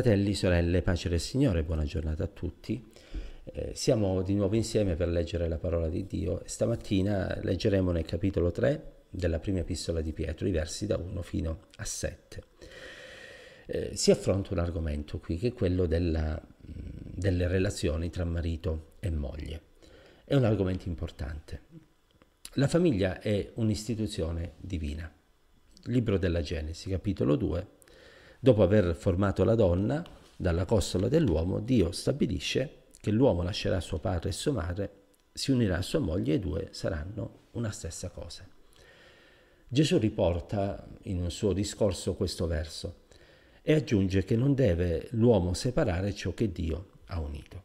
Fratelli, sorelle, pace del Signore, buona giornata a tutti. Eh, siamo di nuovo insieme per leggere la parola di Dio stamattina leggeremo nel capitolo 3 della prima epistola di Pietro i versi da 1 fino a 7. Eh, si affronta un argomento qui che è quello della, delle relazioni tra marito e moglie. È un argomento importante. La famiglia è un'istituzione divina. Libro della Genesi, capitolo 2, Dopo aver formato la donna dalla costola dell'uomo, Dio stabilisce che l'uomo lascerà suo padre e sua madre, si unirà a sua moglie e i due saranno una stessa cosa. Gesù riporta in un suo discorso questo verso e aggiunge che non deve l'uomo separare ciò che Dio ha unito.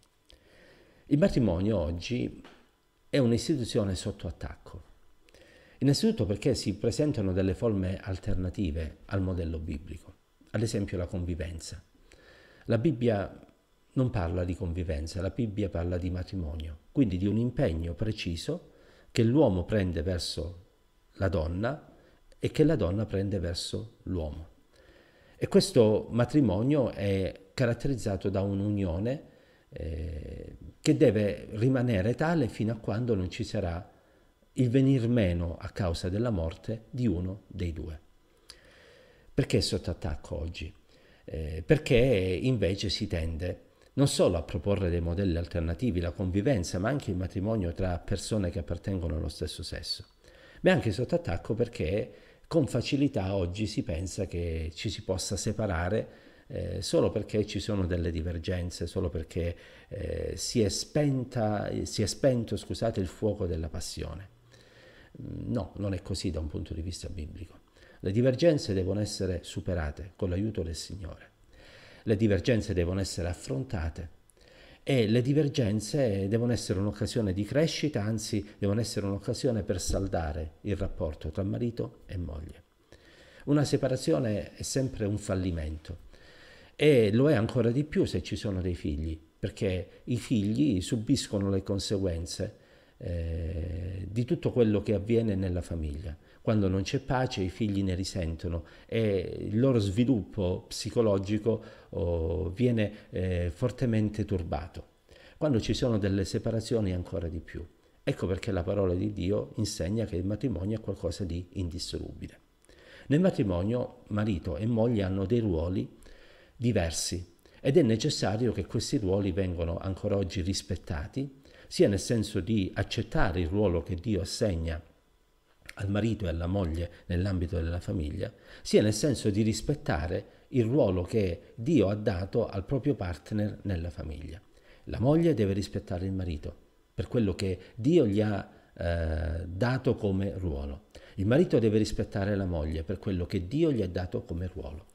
Il matrimonio oggi è un'istituzione sotto attacco. Innanzitutto perché si presentano delle forme alternative al modello biblico ad esempio la convivenza. La Bibbia non parla di convivenza, la Bibbia parla di matrimonio, quindi di un impegno preciso che l'uomo prende verso la donna e che la donna prende verso l'uomo. E questo matrimonio è caratterizzato da un'unione eh, che deve rimanere tale fino a quando non ci sarà il venir meno a causa della morte di uno dei due. Perché è sotto attacco oggi? Eh, perché invece si tende non solo a proporre dei modelli alternativi, la convivenza, ma anche il matrimonio tra persone che appartengono allo stesso sesso. Ma è anche sotto attacco perché con facilità oggi si pensa che ci si possa separare eh, solo perché ci sono delle divergenze, solo perché eh, si, è spenta, si è spento scusate, il fuoco della passione. Mm, no, non è così da un punto di vista biblico. Le divergenze devono essere superate con l'aiuto del Signore. Le divergenze devono essere affrontate e le divergenze devono essere un'occasione di crescita, anzi devono essere un'occasione per saldare il rapporto tra marito e moglie. Una separazione è sempre un fallimento e lo è ancora di più se ci sono dei figli, perché i figli subiscono le conseguenze eh, di tutto quello che avviene nella famiglia. Quando non c'è pace i figli ne risentono e il loro sviluppo psicologico oh, viene eh, fortemente turbato. Quando ci sono delle separazioni ancora di più. Ecco perché la parola di Dio insegna che il matrimonio è qualcosa di indissolubile. Nel matrimonio marito e moglie hanno dei ruoli diversi ed è necessario che questi ruoli vengano ancora oggi rispettati, sia nel senso di accettare il ruolo che Dio assegna al marito e alla moglie nell'ambito della famiglia, sia nel senso di rispettare il ruolo che Dio ha dato al proprio partner nella famiglia. La moglie deve rispettare il marito per quello che Dio gli ha eh, dato come ruolo. Il marito deve rispettare la moglie per quello che Dio gli ha dato come ruolo.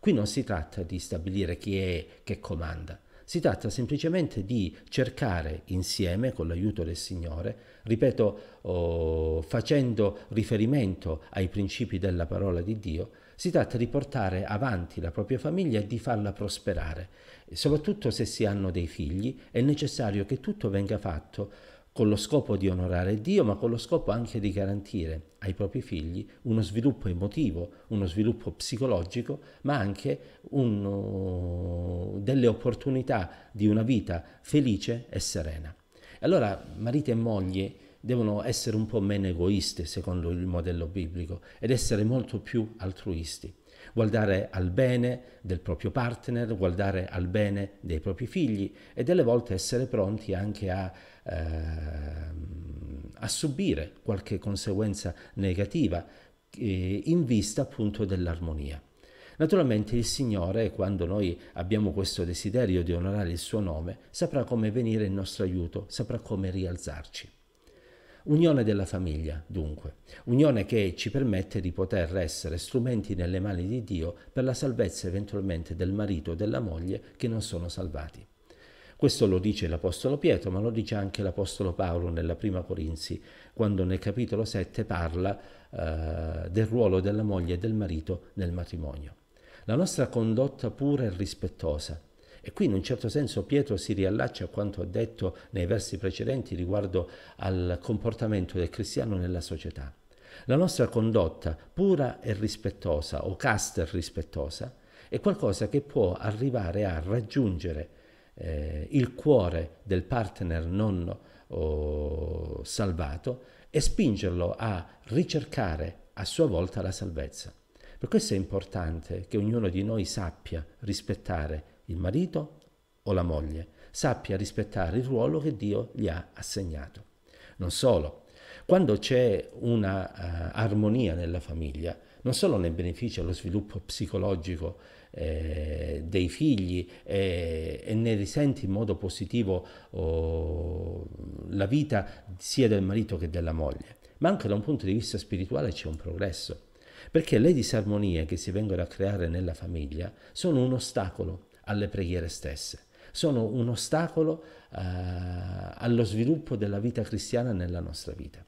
Qui non si tratta di stabilire chi è che comanda, si tratta semplicemente di cercare insieme, con l'aiuto del Signore, ripeto, oh, facendo riferimento ai principi della parola di Dio, si tratta di portare avanti la propria famiglia e di farla prosperare. Soprattutto se si hanno dei figli, è necessario che tutto venga fatto con lo scopo di onorare Dio, ma con lo scopo anche di garantire ai propri figli uno sviluppo emotivo, uno sviluppo psicologico, ma anche un, delle opportunità di una vita felice e serena. Allora marito e moglie devono essere un po' meno egoiste secondo il modello biblico ed essere molto più altruisti guardare al bene del proprio partner, guardare al bene dei propri figli e delle volte essere pronti anche a, eh, a subire qualche conseguenza negativa eh, in vista appunto dell'armonia. Naturalmente il Signore, quando noi abbiamo questo desiderio di onorare il suo nome, saprà come venire in nostro aiuto, saprà come rialzarci. Unione della famiglia, dunque, unione che ci permette di poter essere strumenti nelle mani di Dio per la salvezza eventualmente del marito o della moglie che non sono salvati. Questo lo dice l'Apostolo Pietro, ma lo dice anche l'Apostolo Paolo nella prima Corinzi, quando nel capitolo 7 parla eh, del ruolo della moglie e del marito nel matrimonio. La nostra condotta pura e rispettosa e qui in un certo senso Pietro si riallaccia a quanto ha detto nei versi precedenti riguardo al comportamento del cristiano nella società. La nostra condotta pura e rispettosa o casta e rispettosa è qualcosa che può arrivare a raggiungere eh, il cuore del partner non oh, salvato e spingerlo a ricercare a sua volta la salvezza. Per questo è importante che ognuno di noi sappia rispettare il marito o la moglie, sappia rispettare il ruolo che Dio gli ha assegnato. Non solo, quando c'è una uh, armonia nella famiglia, non solo ne beneficia lo sviluppo psicologico eh, dei figli eh, e ne risente in modo positivo oh, la vita sia del marito che della moglie, ma anche da un punto di vista spirituale c'è un progresso, perché le disarmonie che si vengono a creare nella famiglia sono un ostacolo alle preghiere stesse. Sono un ostacolo eh, allo sviluppo della vita cristiana nella nostra vita.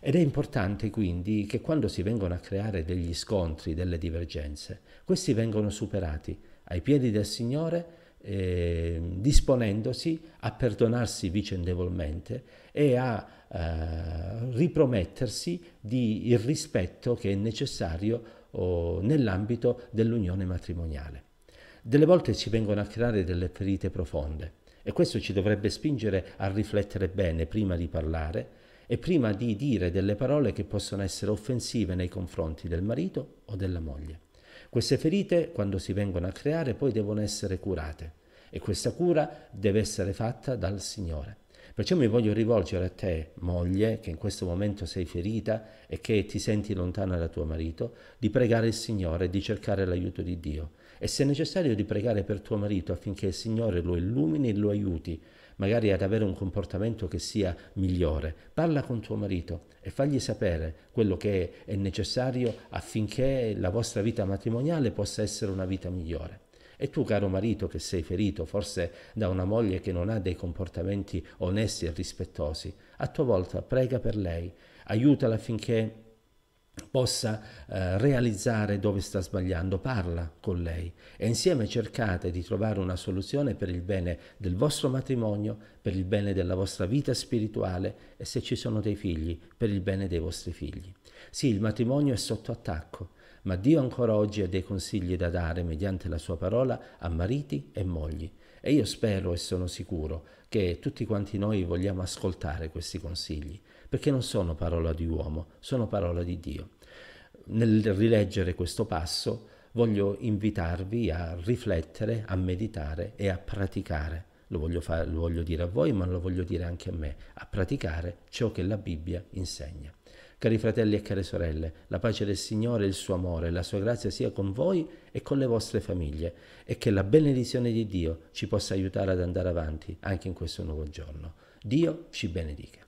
Ed è importante quindi che quando si vengono a creare degli scontri, delle divergenze, questi vengano superati ai piedi del Signore eh, disponendosi a perdonarsi vicendevolmente e a eh, ripromettersi di il rispetto che è necessario oh, nell'ambito dell'unione matrimoniale. Delle volte si vengono a creare delle ferite profonde e questo ci dovrebbe spingere a riflettere bene prima di parlare e prima di dire delle parole che possono essere offensive nei confronti del marito o della moglie. Queste ferite, quando si vengono a creare, poi devono essere curate e questa cura deve essere fatta dal Signore. Perciò mi voglio rivolgere a te, moglie, che in questo momento sei ferita e che ti senti lontana da tuo marito, di pregare il Signore e di cercare l'aiuto di Dio e se è necessario di pregare per tuo marito affinché il Signore lo illumini e lo aiuti, magari ad avere un comportamento che sia migliore. Parla con tuo marito e fagli sapere quello che è necessario affinché la vostra vita matrimoniale possa essere una vita migliore. E tu, caro marito, che sei ferito forse da una moglie che non ha dei comportamenti onesti e rispettosi, a tua volta prega per lei, aiutala affinché possa eh, realizzare dove sta sbagliando, parla con lei e insieme cercate di trovare una soluzione per il bene del vostro matrimonio, per il bene della vostra vita spirituale e se ci sono dei figli, per il bene dei vostri figli. Sì, il matrimonio è sotto attacco, ma Dio ancora oggi ha dei consigli da dare mediante la sua parola a mariti e mogli. E io spero e sono sicuro che tutti quanti noi vogliamo ascoltare questi consigli, perché non sono parola di uomo, sono parola di Dio. Nel rileggere questo passo voglio invitarvi a riflettere, a meditare e a praticare. Lo voglio, fare, lo voglio dire a voi, ma lo voglio dire anche a me, a praticare ciò che la Bibbia insegna. Cari fratelli e care sorelle, la pace del Signore il suo amore, la sua grazia sia con voi e con le vostre famiglie e che la benedizione di Dio ci possa aiutare ad andare avanti anche in questo nuovo giorno. Dio ci benedica.